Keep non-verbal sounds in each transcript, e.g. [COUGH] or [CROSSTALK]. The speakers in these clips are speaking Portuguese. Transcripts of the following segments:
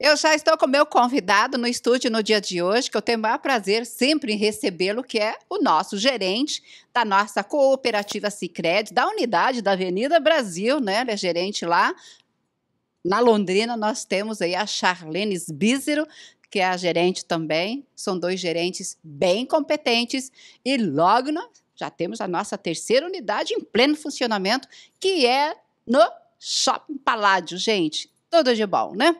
Eu já estou com meu convidado no estúdio no dia de hoje, que eu tenho o maior prazer sempre em recebê-lo, que é o nosso gerente da nossa cooperativa Sicredi, da unidade da Avenida Brasil, né? Ele é gerente lá. Na Londrina, nós temos aí a Charlene Sbízero, que é a gerente também. São dois gerentes bem competentes. E logo nós já temos a nossa terceira unidade em pleno funcionamento, que é no Shopping Paládio, gente. Tudo de bom, né?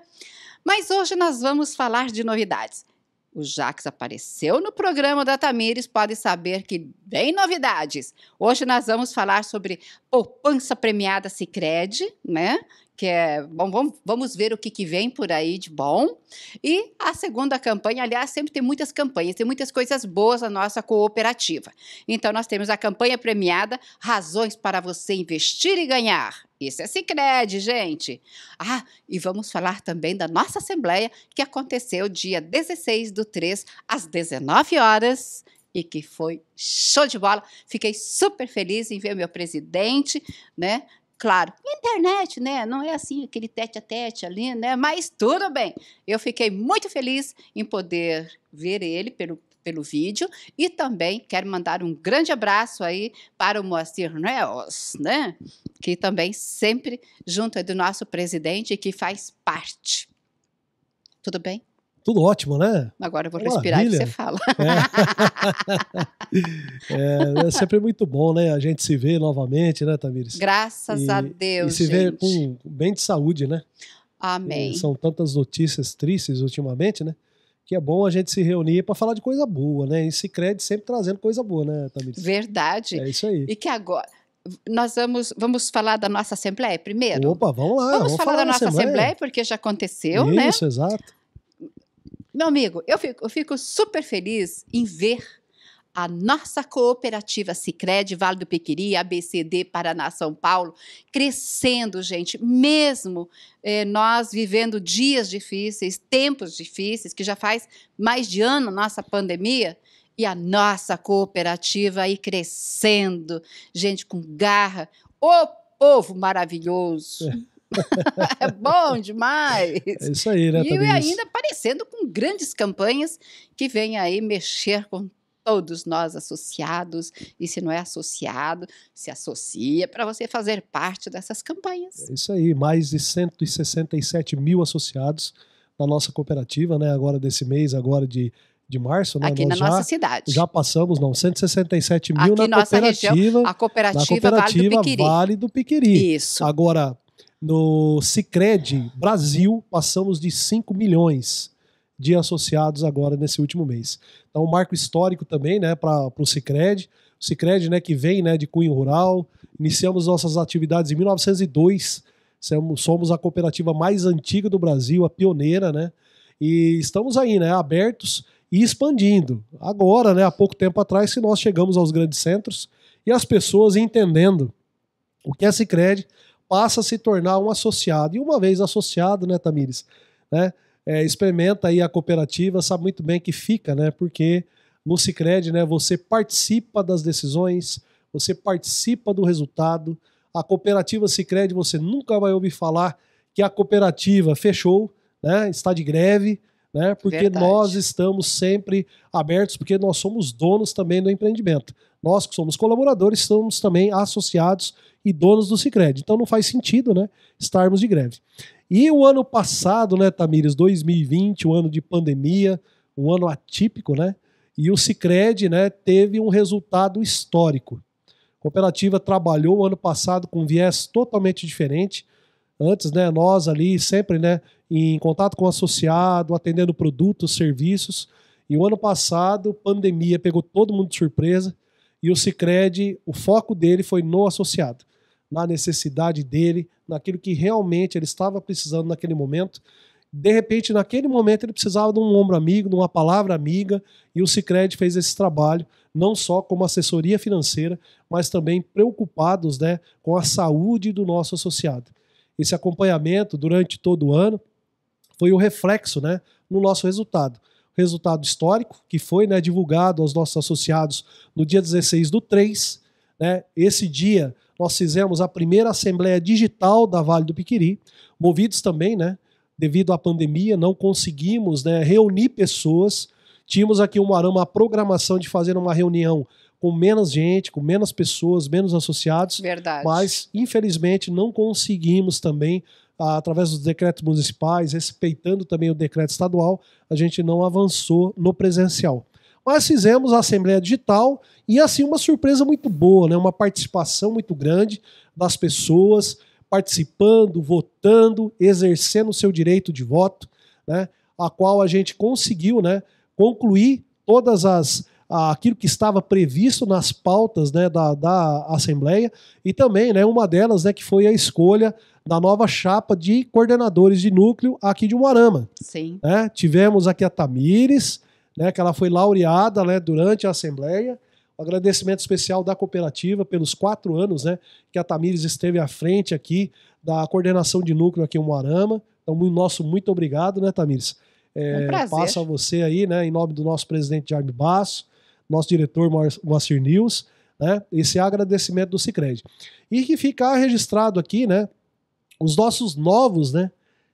Mas hoje nós vamos falar de novidades. O Jax apareceu no programa da Tamires, pode saber que tem novidades. Hoje nós vamos falar sobre poupança premiada Sicredi, né? que é bom, vamos, vamos ver o que, que vem por aí de bom. E a segunda campanha, aliás, sempre tem muitas campanhas, tem muitas coisas boas na nossa cooperativa. Então, nós temos a campanha premiada Razões para você investir e ganhar. Isso é Cicred, gente. Ah, e vamos falar também da nossa Assembleia, que aconteceu dia 16 do 3, às 19 horas, e que foi show de bola. Fiquei super feliz em ver meu presidente, né? Claro, internet, né? Não é assim aquele tete a tete ali, né? Mas tudo bem. Eu fiquei muito feliz em poder ver ele pelo pelo vídeo e também quero mandar um grande abraço aí para o Moacir Neos, né? Que também sempre junto do nosso presidente que faz parte. Tudo bem? Tudo ótimo, né? Agora eu vou respirar que você fala. É. [LAUGHS] é. é, sempre muito bom, né? A gente se vê novamente, né, Tamires? Graças e, a Deus. E se vê com bem de saúde, né? Amém. E são tantas notícias tristes ultimamente, né? que é bom a gente se reunir para falar de coisa boa, né? E se crede sempre trazendo coisa boa, né, Tamir? Verdade. É isso aí. E que agora nós vamos, vamos falar da nossa assembleia primeiro? Opa, vamos lá. Vamos, vamos falar, falar, da nossa assembleia. assembleia. porque já aconteceu, isso, né? Isso, exato. Meu amigo, eu fico, eu fico super feliz em ver a nossa cooperativa Sicredi Vale do Pequiri, ABCD Paraná São Paulo, crescendo, gente, mesmo eh, nós vivendo dias difíceis, tempos difíceis, que já faz mais de ano nossa pandemia, e a nossa cooperativa aí crescendo, gente com garra, o povo maravilhoso. É. [LAUGHS] é bom demais. É isso aí, né? E é ainda aparecendo com grandes campanhas que vêm aí mexer com todos nós associados, e se não é associado, se associa para você fazer parte dessas campanhas. É isso aí, mais de 167 mil associados na nossa cooperativa, né? Agora desse mês, agora de, de março, né? Aqui nós na já, nossa cidade. Já passamos, não, 167 mil Aqui na nossa cooperativa. Região, a cooperativa, na cooperativa vale, do Piquiri. Vale do Piquiri. Isso. Agora, no Cicred Brasil, passamos de 5 milhões de associados agora nesse último mês. Então, um marco histórico também né, para o Cicred. O Cicred né, que vem né, de cunho rural. Iniciamos nossas atividades em 1902. Somos a cooperativa mais antiga do Brasil, a pioneira, né? E estamos aí, né, abertos e expandindo. Agora, né, há pouco tempo atrás, que nós chegamos aos grandes centros e as pessoas entendendo o que é Cicred, passa a se tornar um associado. E uma vez associado, né, Tamires, né, é, experimenta aí a cooperativa, sabe muito bem que fica, né, porque no Cicred, né, você participa das decisões, você participa do resultado. A cooperativa Cicred, você nunca vai ouvir falar que a cooperativa fechou, né, está de greve, né? Porque Verdade. nós estamos sempre abertos, porque nós somos donos também do empreendimento. Nós que somos colaboradores, estamos também associados e donos do Cicred. Então não faz sentido, né, estarmos de greve. E o ano passado, né, Tamires, 2020, um ano de pandemia, um ano atípico, né? E o Cicred né, teve um resultado histórico. A cooperativa trabalhou o ano passado com um viés totalmente diferente Antes, né, nós ali sempre né, em contato com o associado, atendendo produtos, serviços. E o ano passado, pandemia pegou todo mundo de surpresa e o Sicredi, o foco dele foi no associado, na necessidade dele, naquilo que realmente ele estava precisando naquele momento. De repente, naquele momento, ele precisava de um ombro amigo, de uma palavra amiga, e o Sicredi fez esse trabalho, não só como assessoria financeira, mas também preocupados né, com a saúde do nosso associado esse acompanhamento durante todo o ano foi o reflexo né, no nosso resultado. Resultado histórico, que foi né, divulgado aos nossos associados no dia 16 do 3. Né, esse dia, nós fizemos a primeira Assembleia Digital da Vale do Piquiri, movidos também, né, devido à pandemia, não conseguimos né, reunir pessoas. Tínhamos aqui em Moarama a programação de fazer uma reunião com menos gente, com menos pessoas, menos associados. Verdade. Mas, infelizmente, não conseguimos também, ah, através dos decretos municipais, respeitando também o decreto estadual, a gente não avançou no presencial. Mas fizemos a Assembleia Digital e, assim, uma surpresa muito boa, né? uma participação muito grande das pessoas participando, votando, exercendo o seu direito de voto, né? a qual a gente conseguiu né, concluir todas as aquilo que estava previsto nas pautas né, da, da Assembleia e também né, uma delas né, que foi a escolha da nova chapa de coordenadores de núcleo aqui de Moarama. Sim. Né? Tivemos aqui a Tamires, né, que ela foi laureada né, durante a Assembleia. Um agradecimento especial da cooperativa pelos quatro anos né, que a Tamires esteve à frente aqui da coordenação de núcleo aqui em Moarama. Então, nosso muito obrigado, né, Tamires? É, um é, prazer. Passa a você aí, né, em nome do nosso presidente Jaime Basso, nosso diretor Moacir News, né? Esse agradecimento do Cicred. E que ficar registrado aqui, né? Os nossos novos, né?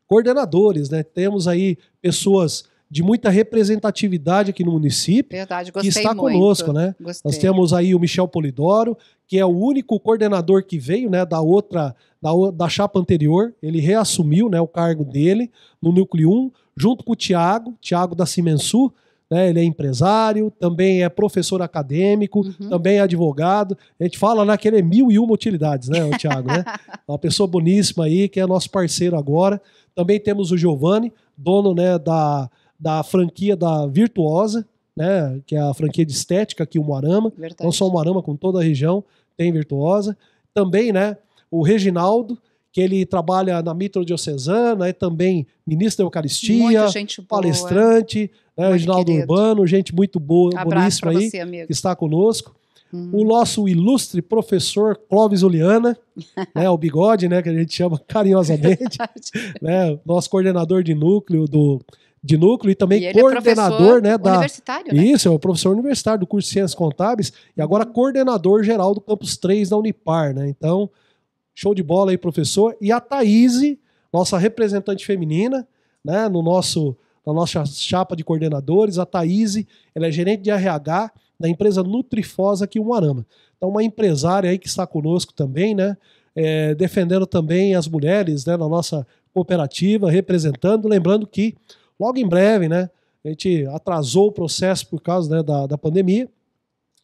Coordenadores, né? Temos aí pessoas de muita representatividade aqui no município. Verdade, gostei que está muito. conosco, né? Gostei. Nós temos aí o Michel Polidoro, que é o único coordenador que veio, né, da outra da, da chapa anterior, ele reassumiu, né, o cargo dele no núcleo 1, junto com o Tiago, Tiago da Cimensu, né? ele é empresário, também é professor acadêmico, uhum. também é advogado. A gente fala né, que ele é mil e uma utilidades, né, o Thiago? Né? [LAUGHS] Uma pessoa boníssima aí, que é nosso parceiro agora. Também temos o Giovanni, dono né, da, da franquia da Virtuosa, né, que é a franquia de estética aqui, o Moarama. Verdade. Não só o Moarama, com toda a região tem Virtuosa. Também né, o Reginaldo, que ele trabalha na Mitro Diocesana, é também ministro da Eucaristia, palestrante, né? Reginaldo querido. Urbano, gente muito boa, Abraço boníssima aí, você, que está conosco. Hum. O nosso ilustre professor Clóvis Uliana, [LAUGHS] né, o bigode, né, que a gente chama carinhosamente, [LAUGHS] é né, nosso coordenador de núcleo do, de núcleo e também e é coordenador, é né, da universitário, né? Isso, é o professor universitário do curso de Ciências Contábeis e agora coordenador geral do campus 3 da Unipar, né? Então, show de bola aí, professor. E a Thaís, nossa representante feminina, né, no nosso na nossa chapa de coordenadores, a Thaís, ela é gerente de RH da empresa Nutrifosa aqui em Umarama. Então, uma empresária aí que está conosco também, né? É, defendendo também as mulheres né, na nossa cooperativa, representando. Lembrando que, logo em breve, né? A gente atrasou o processo por causa né, da, da pandemia,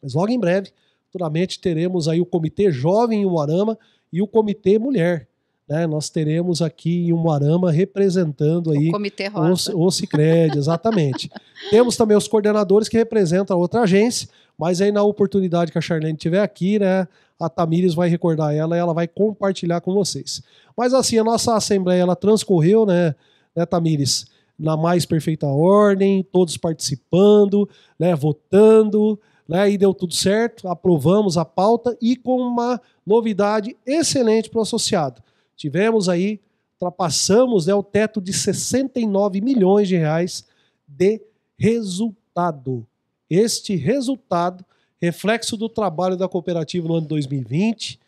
mas logo em breve, futuramente, teremos aí o Comitê Jovem em Umarama e o Comitê Mulher né, nós teremos aqui em Umuarama representando aí o Comitê Rosa. O, o Cicred, exatamente. [LAUGHS] Temos também os coordenadores que representam a outra agência, mas aí na oportunidade que a Charlene tiver aqui, né, a Tamires vai recordar ela e ela vai compartilhar com vocês. Mas assim, a nossa assembleia ela transcorreu, né, né Tamires, na mais perfeita ordem, todos participando, né, votando, né, e deu tudo certo, aprovamos a pauta e com uma novidade excelente para o associado Tivemos aí, ultrapassamos né, o teto de 69 milhões de reais de resultado. Este resultado, reflexo do trabalho da cooperativa no ano 2020,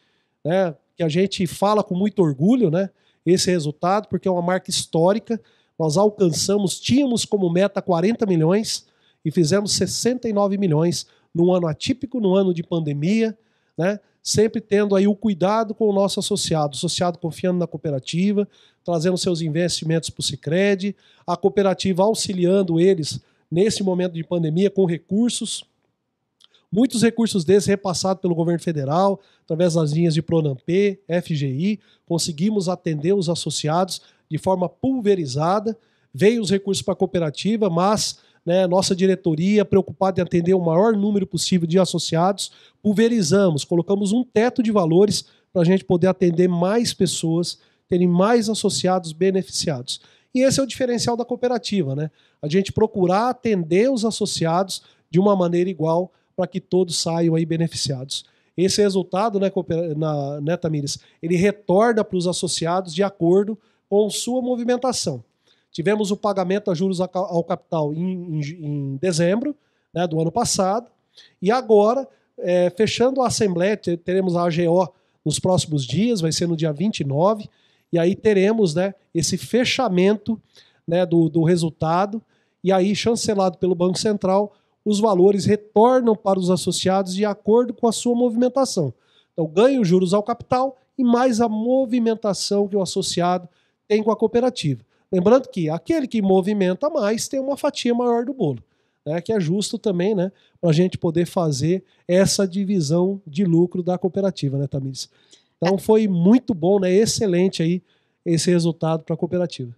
né, que a gente fala com muito orgulho, né? Esse resultado, porque é uma marca histórica. Nós alcançamos, tínhamos como meta 40 milhões e fizemos 69 milhões num ano atípico, num ano de pandemia, né? sempre tendo aí o cuidado com o nosso associado, o associado confiando na cooperativa, trazendo seus investimentos para o Cicred, a cooperativa auxiliando eles nesse momento de pandemia com recursos, muitos recursos desses repassados pelo governo federal, através das linhas de Pronampê, FGI, conseguimos atender os associados de forma pulverizada, veio os recursos para a cooperativa, mas né, nossa diretoria preocupada em atender o maior número possível de associados, pulverizamos, colocamos um teto de valores para a gente poder atender mais pessoas, terem mais associados beneficiados. E esse é o diferencial da cooperativa, né? A gente procurar atender os associados de uma maneira igual para que todos saiam aí beneficiados. Esse resultado, né, na, né Tamires, ele retorna para os associados de acordo com sua movimentação. Tivemos o pagamento a juros ao capital em, em, em dezembro né, do ano passado. E agora, é, fechando a Assembleia, teremos a AGO nos próximos dias, vai ser no dia 29, e aí teremos né, esse fechamento né, do, do resultado, e aí, chancelado pelo Banco Central, os valores retornam para os associados de acordo com a sua movimentação. Então, ganho juros ao capital e mais a movimentação que o associado tem com a cooperativa. Lembrando que aquele que movimenta mais tem uma fatia maior do bolo, né? que é justo também né? para a gente poder fazer essa divisão de lucro da cooperativa, né, Tamires? Então foi muito bom, né? excelente aí esse resultado para a cooperativa.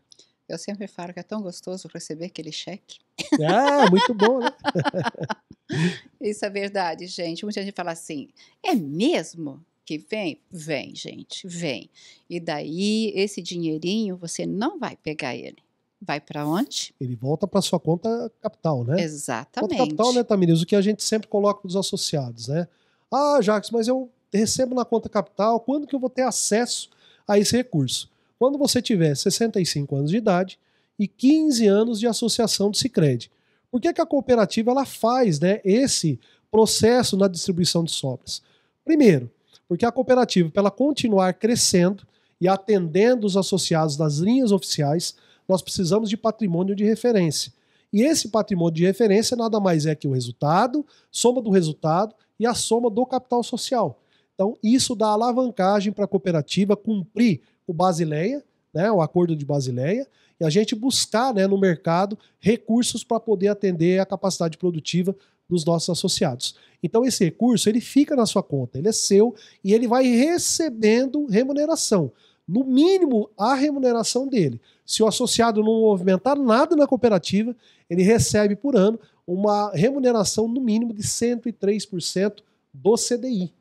Eu sempre falo que é tão gostoso receber aquele cheque. Ah, muito bom, né? [LAUGHS] Isso é verdade, gente. Muita gente fala assim, é mesmo? que vem? Vem, gente, vem. E daí esse dinheirinho você não vai pegar ele. Vai para onde? Ele volta para sua conta capital, né? Exatamente. Conta capital, né, Tamiris? O que a gente sempre coloca para os associados, né? Ah, Jacques, mas eu recebo na conta capital, quando que eu vou ter acesso a esse recurso? Quando você tiver 65 anos de idade e 15 anos de associação do Sicredi. Por que, que a cooperativa ela faz né, esse processo na distribuição de sobras? Primeiro, porque a cooperativa, para ela continuar crescendo e atendendo os associados das linhas oficiais, nós precisamos de patrimônio de referência. E esse patrimônio de referência nada mais é que o resultado, soma do resultado e a soma do capital social. Então, isso dá alavancagem para a cooperativa cumprir o Basileia, né, o acordo de Basileia, e a gente buscar né, no mercado recursos para poder atender a capacidade produtiva dos nossos associados. Então esse recurso ele fica na sua conta, ele é seu e ele vai recebendo remuneração. No mínimo, a remuneração dele. Se o associado não movimentar nada na cooperativa, ele recebe por ano uma remuneração no mínimo de 103% do CDI.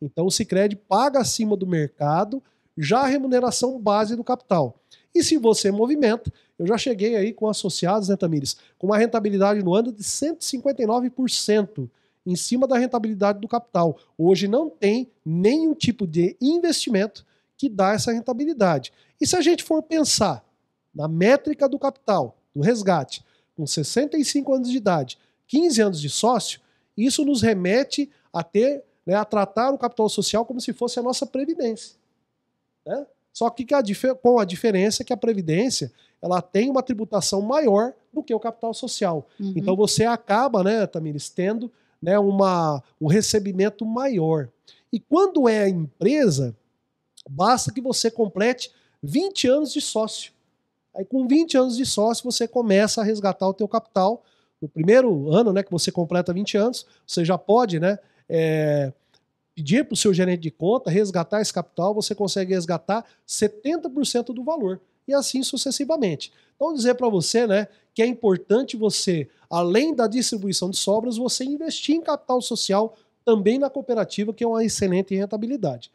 Então o Sicredi paga acima do mercado já a remuneração base do capital. E se você movimenta, eu já cheguei aí com associados, né, Tamires, com uma rentabilidade no ano de 159%, em cima da rentabilidade do capital. Hoje não tem nenhum tipo de investimento que dá essa rentabilidade. E se a gente for pensar na métrica do capital, do resgate, com 65 anos de idade, 15 anos de sócio, isso nos remete a ter, né, a tratar o capital social como se fosse a nossa previdência. Né? Só que com a diferença é que a Previdência ela tem uma tributação maior do que o capital social. Uhum. Então você acaba, né, Tamires, tendo né, uma, um recebimento maior. E quando é a empresa, basta que você complete 20 anos de sócio. Aí com 20 anos de sócio você começa a resgatar o teu capital. No primeiro ano, né, que você completa 20 anos, você já pode, né, é, pedir para o seu gerente de conta resgatar esse capital, você consegue resgatar 70% do valor. E assim sucessivamente. Então, dizer para você né, que é importante você, além da distribuição de sobras, você investir em capital social também na cooperativa, que é uma excelente rentabilidade.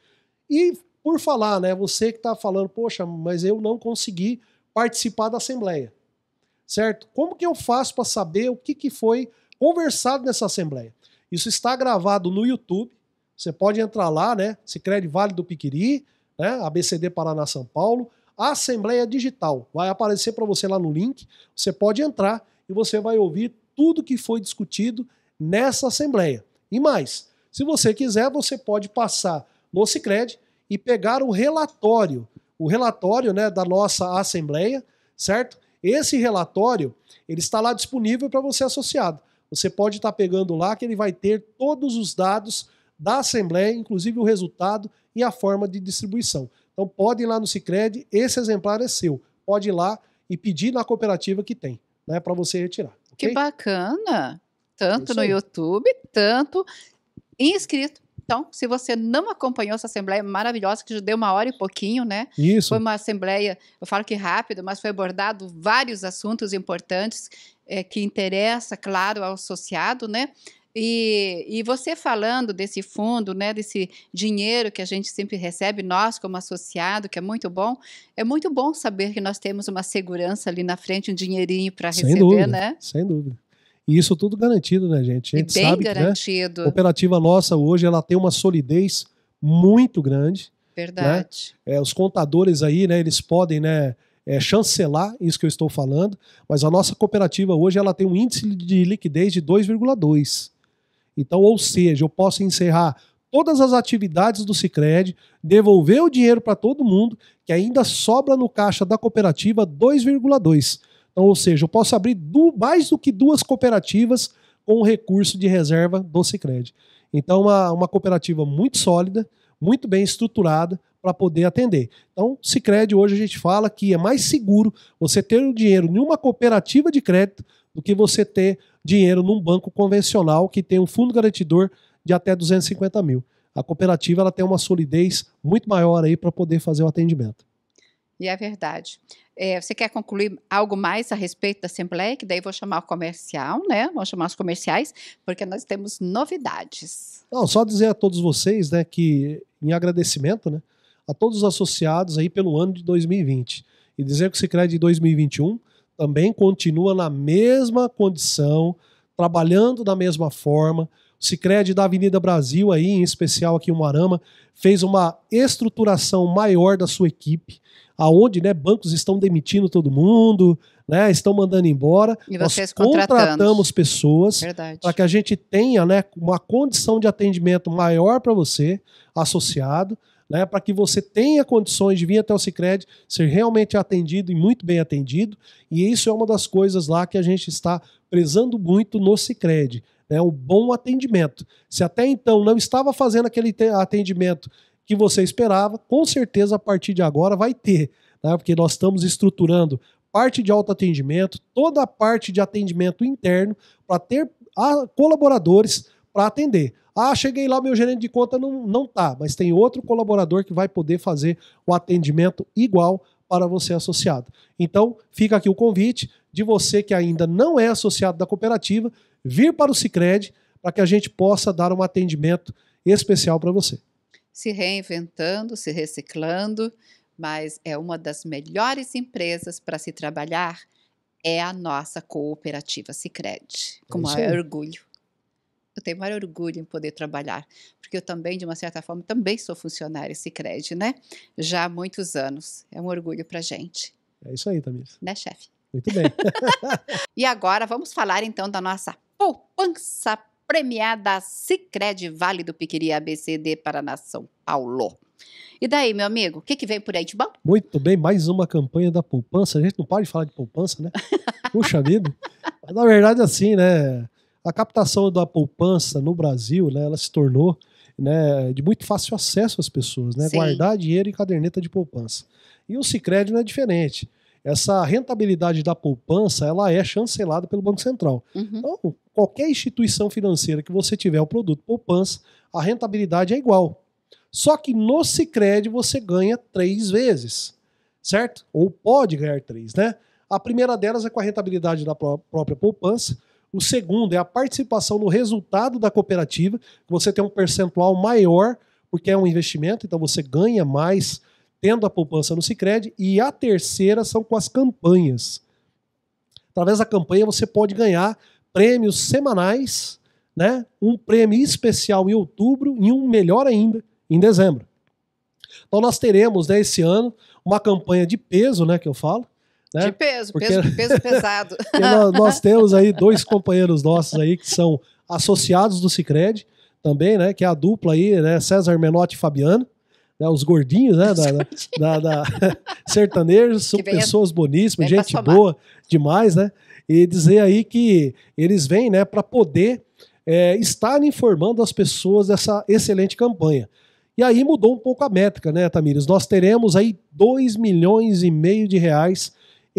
E por falar, né, você que está falando, poxa, mas eu não consegui participar da Assembleia. Certo? Como que eu faço para saber o que, que foi conversado nessa Assembleia? Isso está gravado no YouTube você pode entrar lá, né? Sicredi Vale do Piquiri, né? ABCD Paraná São Paulo, Assembleia Digital. Vai aparecer para você lá no link. Você pode entrar e você vai ouvir tudo que foi discutido nessa assembleia. E mais, se você quiser, você pode passar no Sicredi e pegar o relatório, o relatório, né, da nossa assembleia, certo? Esse relatório, ele está lá disponível para você associado. Você pode estar tá pegando lá que ele vai ter todos os dados da Assembleia, inclusive o resultado e a forma de distribuição. Então pode ir lá no Sicredi, esse exemplar é seu. Pode ir lá e pedir na cooperativa que tem, né, para você retirar. Okay? Que bacana! Tanto no YouTube, tanto inscrito. Então, se você não acompanhou essa assembleia maravilhosa, que já deu uma hora e pouquinho, né? Isso. Foi uma assembleia, eu falo que rápido, mas foi abordado vários assuntos importantes é, que interessa, claro, ao associado, né? E, e você falando desse fundo, né, desse dinheiro que a gente sempre recebe, nós como associado, que é muito bom, é muito bom saber que nós temos uma segurança ali na frente, um dinheirinho para receber, sem dúvida, né? Sem dúvida. E isso tudo garantido, né, gente? A gente e bem sabe garantido. Que, né, a operativa nossa hoje ela tem uma solidez muito grande. Né? Verdade. Né? É, os contadores aí, né, eles podem, né, é, chancelar isso que eu estou falando, mas a nossa cooperativa hoje ela tem um índice de liquidez de 2,2. Então, ou seja, eu posso encerrar todas as atividades do Sicredi, devolver o dinheiro para todo mundo, que ainda sobra no caixa da cooperativa 2,2. Então, ou seja, eu posso abrir mais do que duas cooperativas com o recurso de reserva do Sicredi. Então, uma, uma cooperativa muito sólida, muito bem estruturada para poder atender. Então, Sicredi hoje a gente fala que é mais seguro você ter o dinheiro em uma cooperativa de crédito do que você ter dinheiro num banco convencional que tem um fundo garantidor de até 250 mil. A cooperativa ela tem uma solidez muito maior aí para poder fazer o atendimento. E é verdade. É, você quer concluir algo mais a respeito da Assembleia? Que daí vou chamar o comercial, né? Vou chamar os comerciais, porque nós temos novidades. Não, só dizer a todos vocês, né, que em agradecimento, né, a todos os associados aí pelo ano de 2020 e dizer que o Sicredi de 2021 também continua na mesma condição, trabalhando da mesma forma. O Cicred da Avenida Brasil, aí, em especial aqui em Moarama, fez uma estruturação maior da sua equipe, aonde né, bancos estão demitindo todo mundo, né, estão mandando embora. E Nós contratamos pessoas para que a gente tenha né, uma condição de atendimento maior para você, associado né, para que você tenha condições de vir até o Sicredi, ser realmente atendido e muito bem atendido. E isso é uma das coisas lá que a gente está prezando muito no Sicredi, né, o bom atendimento. Se até então não estava fazendo aquele atendimento que você esperava, com certeza a partir de agora vai ter, né, porque nós estamos estruturando parte de autoatendimento, toda a parte de atendimento interno para ter colaboradores para atender. Ah, cheguei lá, meu gerente de conta não, não tá, mas tem outro colaborador que vai poder fazer o atendimento igual para você associado. Então, fica aqui o convite de você que ainda não é associado da cooperativa, vir para o Cicred para que a gente possa dar um atendimento especial para você. Se reinventando, se reciclando, mas é uma das melhores empresas para se trabalhar é a nossa cooperativa Cicred, com é maior orgulho eu tenho maior orgulho em poder trabalhar, porque eu também, de uma certa forma, também sou funcionária Sicredi, né? Já há muitos anos. É um orgulho pra gente. É isso aí, Tamir. Né, chefe? Muito bem. [LAUGHS] e agora vamos falar então da nossa poupança premiada Sicredi Vale do Piquiri ABCD Paraná São Paulo. E daí, meu amigo, o que, que vem por aí de bom? Muito bem, mais uma campanha da poupança. A gente não pode falar de poupança, né? [LAUGHS] Puxa vida. Mas, na verdade, assim, né? a captação da poupança no Brasil, né, ela se tornou né, de muito fácil acesso às pessoas, né? Guardar dinheiro em caderneta de poupança. E o Sicredi não é diferente. Essa rentabilidade da poupança, ela é chancelada pelo Banco Central. Uhum. Então, qualquer instituição financeira que você tiver o produto poupança, a rentabilidade é igual. Só que no Sicredi você ganha três vezes, certo? Ou pode ganhar três, né? A primeira delas é com a rentabilidade da própria poupança o segundo é a participação no resultado da cooperativa, você tem um percentual maior, porque é um investimento, então você ganha mais tendo a poupança no Sicredi e a terceira são com as campanhas. Através da campanha você pode ganhar prêmios semanais, né? Um prêmio especial em outubro e um melhor ainda em dezembro. Então nós teremos né, esse ano uma campanha de peso, né, que eu falo, né? De peso, porque, peso, peso [LAUGHS] pesado. nós, nós, temos aí dois companheiros nossos aí que são associados do Cicred também, né? Que é a dupla aí, né? César Menotti e Fabiano. Né, os gordinhos, né? Os da, gordinhos. da, da, [LAUGHS] da sertanejos, são vem, pessoas boníssimas, gente boa demais, né? E dizer aí que eles vêm, né, para poder é, estar informando as pessoas dessa excelente campanha. E aí mudou um pouco a métrica, né, Tamires? Nós teremos aí 2 milhões e meio de reais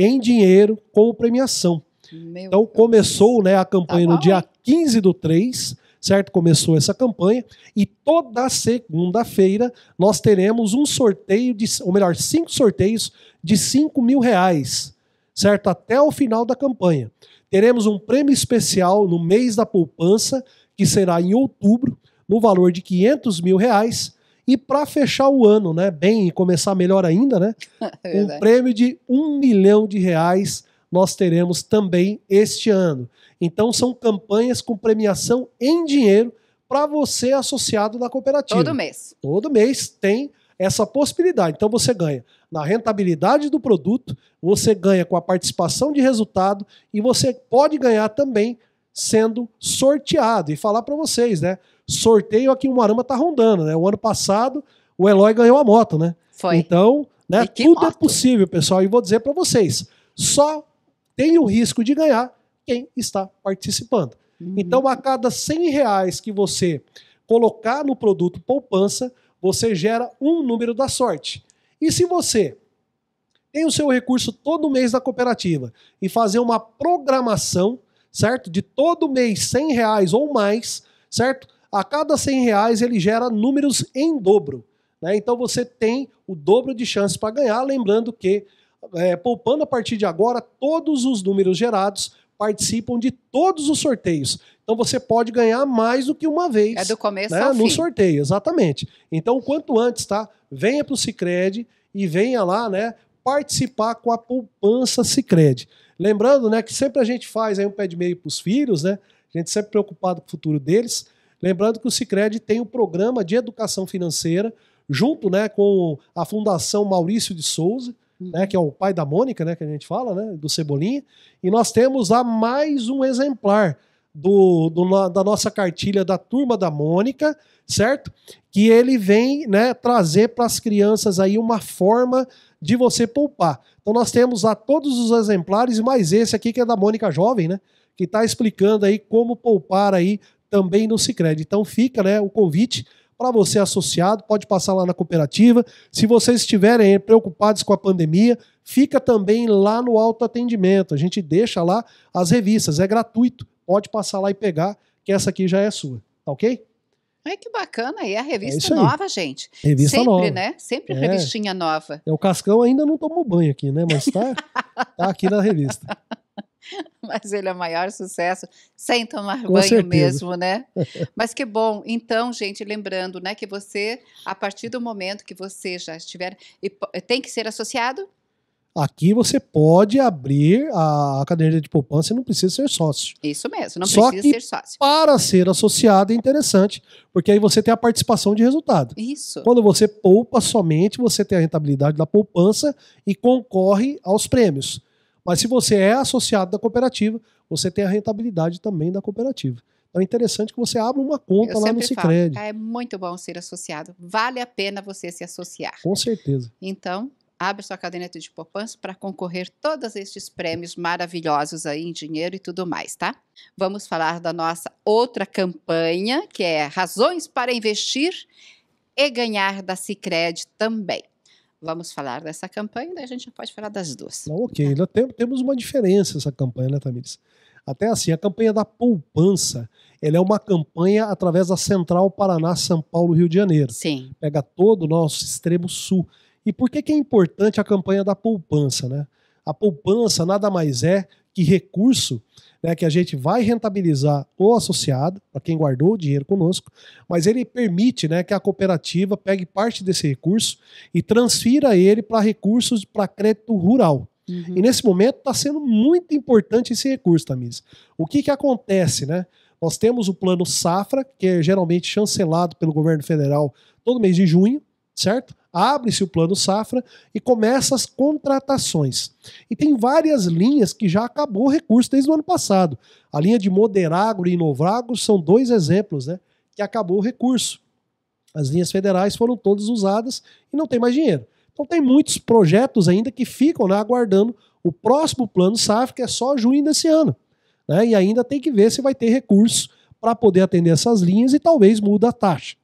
em dinheiro como premiação. Meu então Deus. começou né, a campanha tá no dia 15 do 3, certo? Começou essa campanha e toda segunda-feira nós teremos um sorteio, de, ou melhor, cinco sorteios de 5 mil reais, certo? Até o final da campanha. Teremos um prêmio especial no mês da poupança, que será em outubro, no valor de 500 mil reais e para fechar o ano, né, bem e começar melhor ainda, né, [LAUGHS] é um prêmio de um milhão de reais nós teremos também este ano. Então são campanhas com premiação em dinheiro para você associado da cooperativa. Todo mês. Todo mês tem essa possibilidade. Então você ganha na rentabilidade do produto, você ganha com a participação de resultado e você pode ganhar também sendo sorteado. E falar para vocês, né? sorteio aqui um arama tá rondando, né? O ano passado o Eloy ganhou a moto, né? Foi. Então, né, tudo é moto. é possível, pessoal. E vou dizer para vocês, só tem o risco de ganhar quem está participando. Uhum. Então, a cada 100 reais que você colocar no produto poupança, você gera um número da sorte. E se você tem o seu recurso todo mês da cooperativa e fazer uma programação, certo? De todo mês 100 reais ou mais, certo? a cada 100 reais ele gera números em dobro. Né? Então você tem o dobro de chances para ganhar, lembrando que é, poupando a partir de agora, todos os números gerados participam de todos os sorteios. Então você pode ganhar mais do que uma vez. É do começo né? ao fim. No sorteio, exatamente. Então quanto antes, tá? Venha para o Cicred e venha lá, né? Participar com a poupança Cicred. Lembrando, né, que sempre a gente faz aí um pé de meio para os filhos, né? A gente sempre preocupado com o futuro deles. Lembrando que o Sicredi tem um programa de educação financeira junto, né, com a Fundação Maurício de Souza, né, uhum. que é o pai da Mônica, né, que a gente fala, né, do Cebolinha, e nós temos lá mais um exemplar do, do, da nossa cartilha da turma da Mônica, certo? Que ele vem, né, trazer para as crianças aí uma forma de você poupar. Então nós temos lá todos os exemplares, mais esse aqui que é da Mônica Jovem, né? Que está explicando aí como poupar aí também no Sicredi. Então fica né, o convite para você associado, pode passar lá na cooperativa. Se vocês estiverem preocupados com a pandemia, fica também lá no autoatendimento. A gente deixa lá as revistas, é gratuito. Pode passar lá e pegar, que essa aqui já é sua, tá ok? Ai, que bacana! E a revista é nova, gente. Revista Sempre, nova. né? Sempre é. revistinha nova. É, o Cascão ainda não tomou banho aqui, né? Mas tá, [LAUGHS] tá aqui na revista. [LAUGHS] Mas ele é o maior sucesso sem tomar Com banho certeza. mesmo, né? [LAUGHS] Mas que bom. Então, gente, lembrando, né, que você a partir do momento que você já estiver tem que ser associado? Aqui você pode abrir a caderneta de poupança e não precisa ser sócio. Isso mesmo, não Só precisa ser sócio. Para ser associado é interessante, porque aí você tem a participação de resultado. Isso. Quando você poupa somente, você tem a rentabilidade da poupança e concorre aos prêmios. Mas se você é associado da cooperativa, você tem a rentabilidade também da cooperativa. Então é interessante que você abra uma conta Eu lá no Sicredi. É muito bom ser associado. Vale a pena você se associar. Com certeza. Então, abre sua caderneta de poupança para concorrer todos estes prêmios maravilhosos aí em dinheiro e tudo mais, tá? Vamos falar da nossa outra campanha, que é Razões para Investir e Ganhar da Sicredi também vamos falar dessa campanha, daí a gente já pode falar das duas. Não, ok, tá? Tem, temos uma diferença essa campanha, né, Tamires? Até assim, a campanha da poupança, ela é uma campanha através da Central Paraná, São Paulo, Rio de Janeiro. Sim. Pega todo o nosso extremo sul. E por que, que é importante a campanha da poupança, né? A poupança nada mais é que recurso né, que a gente vai rentabilizar o associado, para quem guardou o dinheiro conosco, mas ele permite né, que a cooperativa pegue parte desse recurso e transfira ele para recursos para crédito rural. Uhum. E nesse momento está sendo muito importante esse recurso, tamisa. O que, que acontece, né? Nós temos o plano Safra, que é geralmente chancelado pelo governo federal todo mês de junho, certo? abre-se o plano safra e começa as contratações. E tem várias linhas que já acabou o recurso desde o ano passado. A linha de Moderagro e Inovagro são dois exemplos, né? Que acabou o recurso. As linhas federais foram todas usadas e não tem mais dinheiro. Então tem muitos projetos ainda que ficam né, aguardando o próximo plano safra, que é só junho desse ano. Né? E ainda tem que ver se vai ter recurso para poder atender essas linhas e talvez muda a taxa.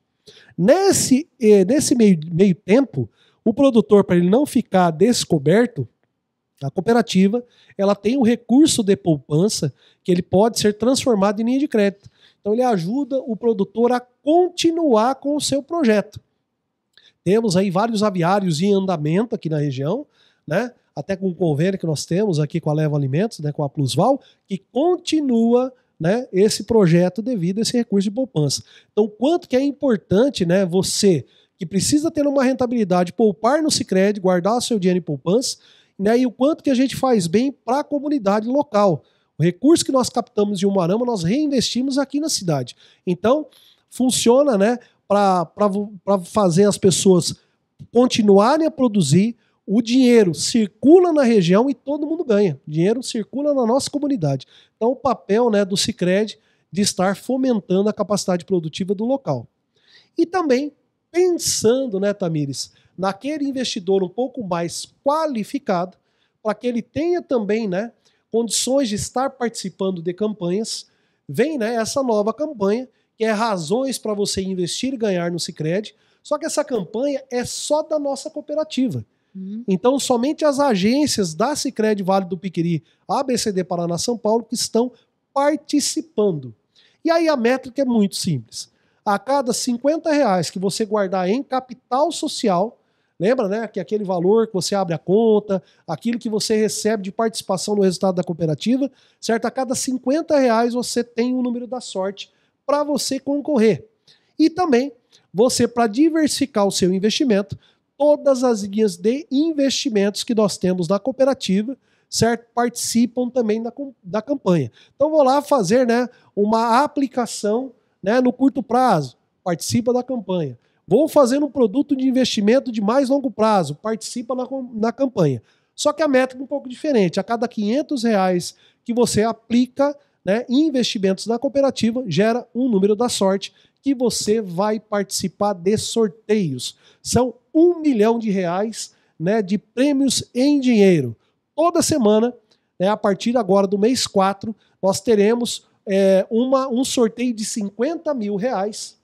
Nesse, eh, nesse meio, meio tempo, o produtor, para ele não ficar descoberto, a cooperativa ela tem um recurso de poupança que ele pode ser transformado em linha de crédito. Então ele ajuda o produtor a continuar com o seu projeto. Temos aí vários aviários em andamento aqui na região, né? até com o convênio que nós temos aqui com a Leva Alimentos, né? com a Plusval, que continua né, esse projeto devido a esse recurso de poupança. Então, quanto que é importante né, você que precisa ter uma rentabilidade, poupar no Cicred, guardar o seu dinheiro em poupança, né, e o quanto que a gente faz bem para a comunidade local. O recurso que nós captamos de Umarama, nós reinvestimos aqui na cidade. Então, funciona né, para fazer as pessoas continuarem a produzir, o dinheiro circula na região e todo mundo ganha. O dinheiro circula na nossa comunidade. Então, o papel né, do Cicred de estar fomentando a capacidade produtiva do local. E também pensando, né, Tamires, naquele investidor um pouco mais qualificado, para que ele tenha também né, condições de estar participando de campanhas, vem né, essa nova campanha, que é Razões para você investir e ganhar no Cicred. Só que essa campanha é só da nossa cooperativa. Uhum. Então, somente as agências da Sicredi Vale do Piquiri, ABCD Paraná São Paulo, que estão participando. E aí a métrica é muito simples. A cada 50 reais que você guardar em capital social, lembra, né? Que aquele valor que você abre a conta, aquilo que você recebe de participação no resultado da cooperativa, certo? A cada 50 reais você tem um número da sorte para você concorrer. E também você, para diversificar o seu investimento, todas as linhas de investimentos que nós temos na cooperativa, certo? Participam também da, da campanha. Então vou lá fazer né, uma aplicação né, no curto prazo, participa da campanha. Vou fazer um produto de investimento de mais longo prazo, participa na, na campanha. Só que a métrica é um pouco diferente. A cada 500 reais que você aplica né, investimentos na cooperativa, gera um número da sorte que você vai participar de sorteios. São um milhão de reais né, de prêmios em dinheiro. Toda semana, né, a partir agora do mês 4, nós teremos é, uma, um sorteio de 50 mil reais.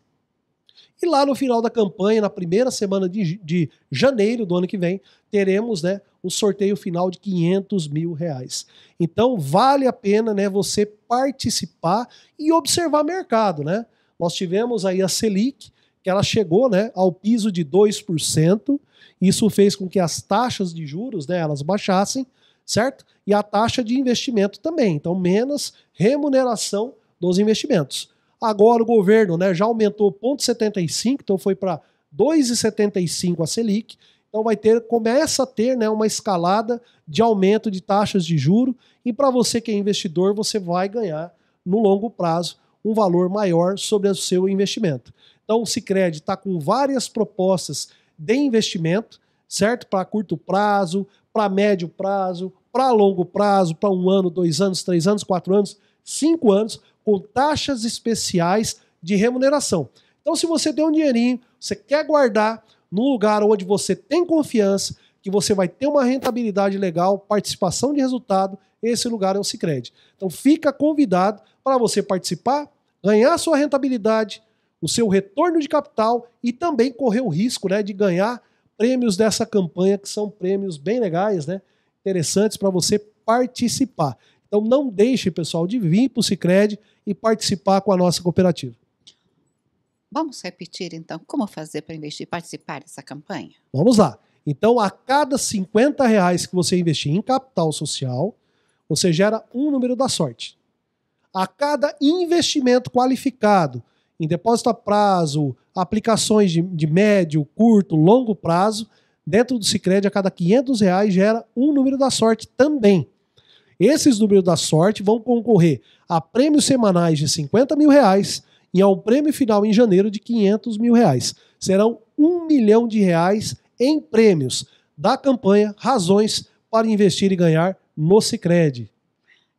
E lá no final da campanha, na primeira semana de, de janeiro do ano que vem, teremos né, o sorteio final de 500 mil reais. Então vale a pena né, você participar e observar mercado, né? Nós tivemos aí a Selic, que ela chegou né, ao piso de 2%, isso fez com que as taxas de juros né, elas baixassem, certo? E a taxa de investimento também, então menos remuneração dos investimentos. Agora o governo né, já aumentou 0,75, então foi para 2,75 a Selic, então vai ter, começa a ter né, uma escalada de aumento de taxas de juro e para você que é investidor, você vai ganhar no longo prazo um valor maior sobre o seu investimento. Então, o Cicred está com várias propostas de investimento, certo? Para curto prazo, para médio prazo, para longo prazo, para um ano, dois anos, três anos, quatro anos, cinco anos, com taxas especiais de remuneração. Então, se você tem um dinheirinho, você quer guardar num lugar onde você tem confiança, que você vai ter uma rentabilidade legal, participação de resultado, esse lugar é o Cicred. Então, fica convidado para você participar, ganhar sua rentabilidade, o seu retorno de capital e também correr o risco né, de ganhar prêmios dessa campanha, que são prêmios bem legais, né, interessantes para você participar. Então não deixe, pessoal, de vir para o Cicred e participar com a nossa cooperativa. Vamos repetir então como fazer para investir e participar dessa campanha? Vamos lá. Então, a cada 50 reais que você investir em capital social, você gera um número da sorte a cada investimento qualificado em depósito a prazo, aplicações de, de médio, curto, longo prazo, dentro do Sicredi a cada 500 reais gera um número da sorte também. Esses números da sorte vão concorrer a prêmios semanais de 50 mil reais e ao prêmio final em janeiro de 500 mil reais. Serão um milhão de reais em prêmios da campanha Razões para Investir e Ganhar no Sicredi.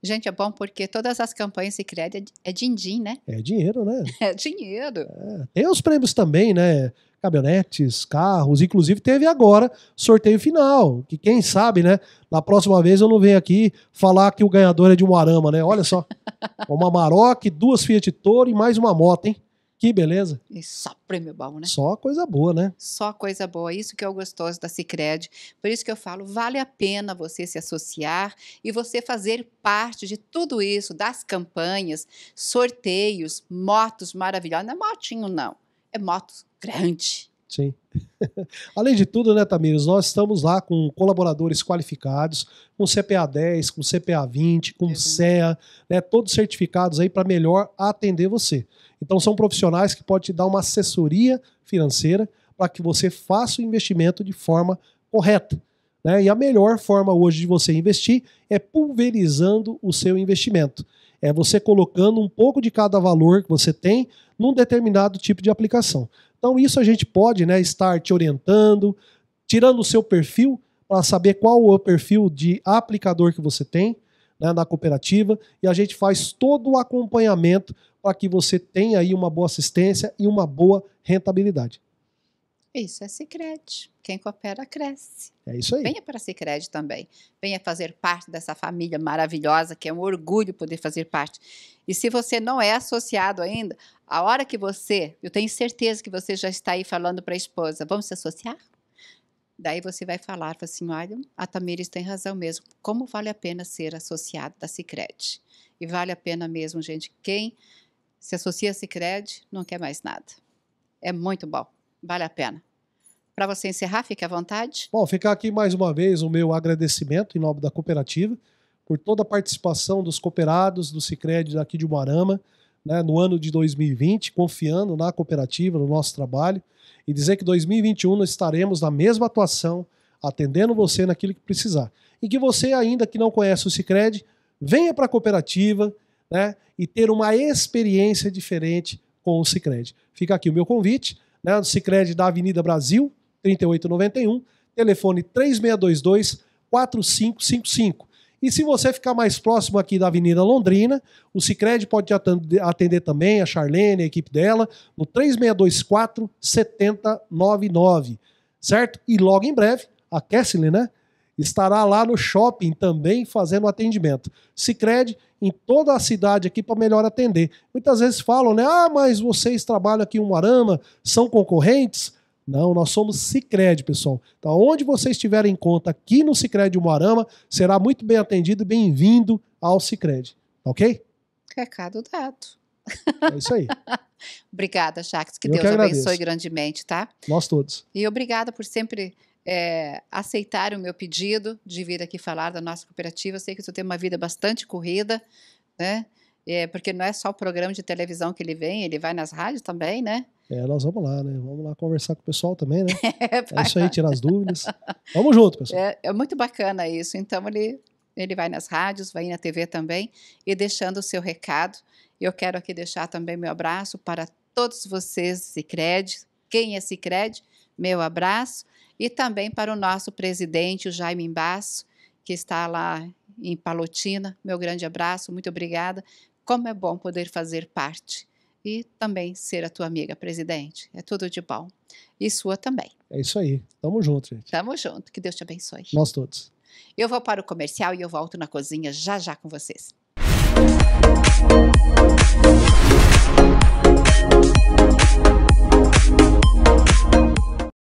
Gente, é bom porque todas as campanhas de crédito é, é din-din, né? É dinheiro, né? [LAUGHS] É dinheiro. É. Tem os prêmios também, né? Caminhonetes, carros, inclusive teve agora sorteio final, que quem sabe, né? Na próxima vez eu não venho aqui falar que o ganhador é de um arama, né? Olha só, [LAUGHS] uma Maroc, duas Fiat Toro e mais uma moto, hein? Que beleza. E só prêmio bom, né? Só coisa boa, né? Só coisa boa. Isso que é o gostoso da Cicred. Por isso que eu falo, vale a pena você se associar e você fazer parte de tudo isso, das campanhas, sorteios, motos maravilhosas. Não é motinho, não. É moto grande. Sim. [LAUGHS] Além de tudo, né, Tamires, nós estamos lá com colaboradores qualificados, com CPA 10, com CPA 20, com SEA, uhum. né, todos certificados aí para melhor atender você. Então, são profissionais que podem te dar uma assessoria financeira para que você faça o investimento de forma correta. Né? E a melhor forma hoje de você investir é pulverizando o seu investimento. É você colocando um pouco de cada valor que você tem num determinado tipo de aplicação. Então, isso a gente pode né, estar te orientando, tirando o seu perfil para saber qual o perfil de aplicador que você tem né, na cooperativa e a gente faz todo o acompanhamento para que você tenha aí uma boa assistência e uma boa rentabilidade. Isso é Sicredi. Quem coopera cresce. É isso aí. Venha para Sicredi também. Venha fazer parte dessa família maravilhosa que é um orgulho poder fazer parte. E se você não é associado ainda, a hora que você, eu tenho certeza que você já está aí falando para a esposa, vamos se associar? Daí você vai falar assim, olha, a Tamires tem razão mesmo. Como vale a pena ser associado da Sicredi? E vale a pena mesmo, gente. Quem se associa a Cicred, não quer mais nada. É muito bom, vale a pena. Para você encerrar, fique à vontade. Bom, ficar aqui mais uma vez o meu agradecimento em nome da cooperativa por toda a participação dos cooperados do Cicred daqui de Moarama né, no ano de 2020, confiando na cooperativa, no nosso trabalho, e dizer que 2021 nós estaremos na mesma atuação, atendendo você naquilo que precisar. E que você, ainda que não conhece o Cicred, venha para a cooperativa, né, e ter uma experiência diferente com o Cicred. Fica aqui o meu convite, né, do Cicred da Avenida Brasil, 3891, telefone 3622 4555. E se você ficar mais próximo aqui da Avenida Londrina, o Cicred pode te atender também, a Charlene, a equipe dela, no 3624 7099, certo? E logo em breve, a Kessley, né? estará lá no shopping também fazendo atendimento. Sicredi em toda a cidade aqui para melhor atender. Muitas vezes falam, né? Ah, mas vocês trabalham aqui em Umarama, são concorrentes? Não, nós somos Sicredi, pessoal. Então, onde vocês tiverem conta aqui no Sicredi Umarama, será muito bem atendido e bem-vindo ao Sicredi, OK? Recado dado. É isso aí. [LAUGHS] obrigada, Jacques. Que Eu Deus que abençoe grandemente, tá? Nós todos. E obrigada por sempre é, o meu pedido de vir aqui falar da nossa cooperativa. Eu sei que o senhor tem uma vida bastante corrida, né? É, porque não é só o programa de televisão que ele vem, ele vai nas rádios também, né? É, nós vamos lá, né? Vamos lá conversar com o pessoal também, né? [LAUGHS] é, é isso aí, tirar as dúvidas. vamos junto, pessoal. É, é, muito bacana isso. Então, ele, ele vai nas rádios, vai na TV também e deixando o seu recado. Eu quero aqui deixar também meu abraço para todos vocês, Cicred. Quem é Cicred? Meu abraço e também para o nosso presidente, o Jaime Embaço, que está lá em Palotina. Meu grande abraço, muito obrigada. Como é bom poder fazer parte e também ser a tua amiga, presidente. É tudo de bom. E sua também. É isso aí. Tamo junto, gente. Tamo junto. Que Deus te abençoe. Nós todos. Eu vou para o comercial e eu volto na cozinha já já com vocês. Música